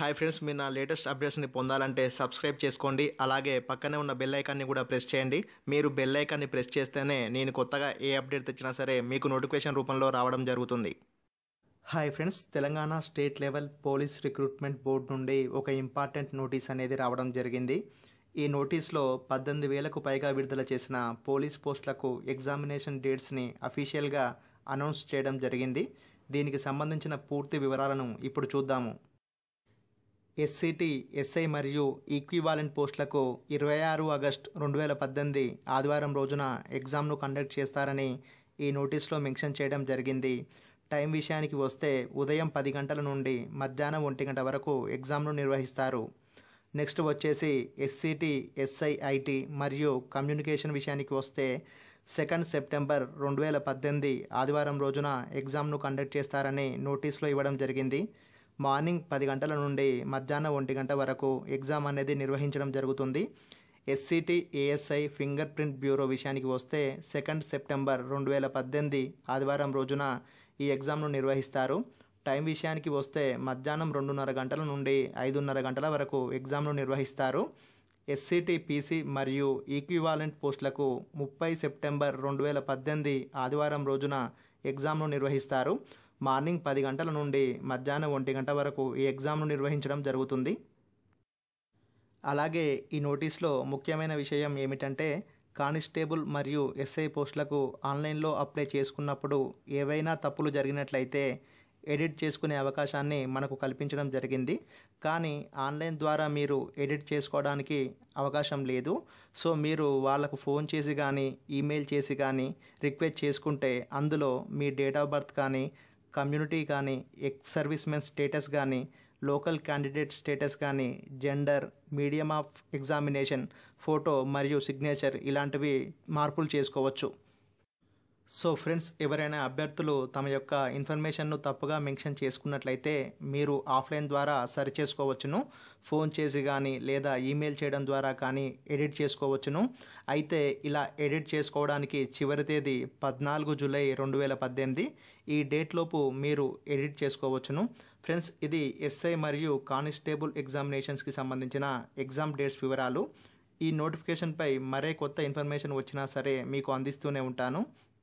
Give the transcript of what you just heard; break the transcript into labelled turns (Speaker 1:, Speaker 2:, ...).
Speaker 1: hi friends మీరు నా latest అప్డేట్స్ని పొందాలంటే సబ్స్క్రైబ్ చేసుకోండి అలాగే పక్కనే ఉన్న బెల్ ఐకాన్ని కూడా ప్రెస్ చేయండి మీరు బెల్ ఐకాన్ని ప్రెస్ చేస్తేనే నేను కొత్తగా ఏ అప్డేట్ తెచ్చినా సరే మీకు నోటిఫికేషన్ రూపంలో రావడం జరుగుతుంది hi friends Telangana state level police recruitment board నుండి ఒక ఇంపార్టెంట్ నోటీస్ అనేది రావడం జరిగింది ఈ నోటీస్లో పద్దెనిమిది వేలకు పైగా విడుదల చేసిన పోలీస్ పోస్టులకు ఎగ్జామినేషన్ డేట్స్ని అఫీషియల్గా అనౌన్స్ చేయడం జరిగింది దీనికి సంబంధించిన పూర్తి వివరాలను ఇప్పుడు చూద్దాము ఎస్సీటీ ఎస్ఐ మరియు ఈక్వివాలెంట్ పోస్టులకు ఇరవై ఆరు ఆగస్ట్ రెండు వేల పద్దెనిమిది ఆదివారం రోజున ఎగ్జామ్ను కండక్ట్ చేస్తారని ఈ నోటీస్లో మెన్షన్ చేయడం జరిగింది టైం విషయానికి వస్తే ఉదయం పది గంటల నుండి మధ్యాహ్నం ఒంటి గంట వరకు ఎగ్జామ్ను నిర్వహిస్తారు నెక్స్ట్ వచ్చేసి ఎస్సీటీ ఎస్ఐ ఐటి మరియు కమ్యూనికేషన్ విషయానికి వస్తే సెకండ్ సెప్టెంబర్ రెండు వేల పద్దెనిమిది ఆదివారం రోజున ఎగ్జామ్ను కండక్ట్ చేస్తారని నోటీస్లో ఇవ్వడం జరిగింది మార్నింగ్ పది గంటల నుండి మధ్యాహ్నం ఒంటి గంట వరకు ఎగ్జామ్ అనేది నిర్వహించడం జరుగుతుంది SCT ASI finger print bureau విషయానికి వస్తే సెకండ్ సెప్టెంబర్ రెండు వేల పద్దెనిమిది ఆదివారం రోజున ఈ ఎగ్జామ్ను నిర్వహిస్తారు టైం విషయానికి వస్తే మధ్యాహ్నం రెండున్నర గంటల నుండి ఐదున్నర గంటల వరకు ఎగ్జామ్ను నిర్వహిస్తారు ఎస్సిటి పీసీ మరియు ఈక్వివాలెంట్ పోస్టులకు ముప్పై సెప్టెంబర్ రెండు వేల పద్దెనిమిది ఆదివారం రోజున ఎగ్జామ్ను నిర్వహిస్తారు మార్నింగ్ పది గంటల నుండి మధ్యాహ్నం ఒంటి గంట వరకు ఈ ఎగ్జామ్ను నిర్వహించడం జరుగుతుంది అలాగే ఈ నోటీస్లో ముఖ్యమైన విషయం ఏమిటంటే కానిస్టేబుల్ మరియు ఎస్ఐ పోస్టులకు ఆన్లైన్లో అప్లై చేసుకున్నప్పుడు ఏవైనా తప్పులు జరిగినట్లయితే ఎడిట్ చేసుకునే అవకాశాన్ని మనకు కల్పించడం జరిగింది కానీ ఆన్లైన్ ద్వారా మీరు ఎడిట్ చేసుకోవడానికి అవకాశం లేదు సో మీరు వాళ్ళకు ఫోన్ చేసి కానీ ఈమెయిల్ చేసి కానీ రిక్వెస్ట్ చేసుకుంటే అందులో మీ డేట్ ఆఫ్ బర్త్ కానీ కమ్యూనిటీ కానీ ఎక్స్ సర్వీస్ మెన్ స్టేటస్ కానీ లోకల్ క్యాండిడేట్ స్టేటస్ కానీ gender medium of examination photo మరియు సిగ్నేచర్ ఇలాంటివి మార్పులు చేసుకోవచ్చు సో ఫ్రెండ్స్ ఎవరైనా అభ్యర్థులు తమ యొక్క ఇన్ఫర్మేషన్ను తప్పుగా మెన్షన్ చేసుకున్నట్లయితే మీరు ఆఫ్లైన్ ద్వారా సరి చేసుకోవచ్చును ఫోన్ చేసి కానీ లేదా ఈమెయిల్ చేయడం ద్వారా కానీ ఎడిట్ చేసుకోవచ్చును అయితే ఇలా ఎడిట్ చేసుకోవడానికి చివరి తేదీ పద్నాలుగు జూలై రెండు వేల పద్దెనిమిది ఈ డేట్లోపు మీరు ఎడిట్ చేసుకోవచ్చును ఫ్రెండ్స్ ఇది ఎస్ఐ మరియు కానిస్టేబుల్ ఎగ్జామినేషన్స్కి సంబంధించిన ఎగ్జామ్ డేట్స్ వివరాలు ఈ నోటిఫికేషన్పై మరే కొత్త ఇన్ఫర్మేషన్ వచ్చినా సరే మీకు అందిస్తూనే ఉంటాను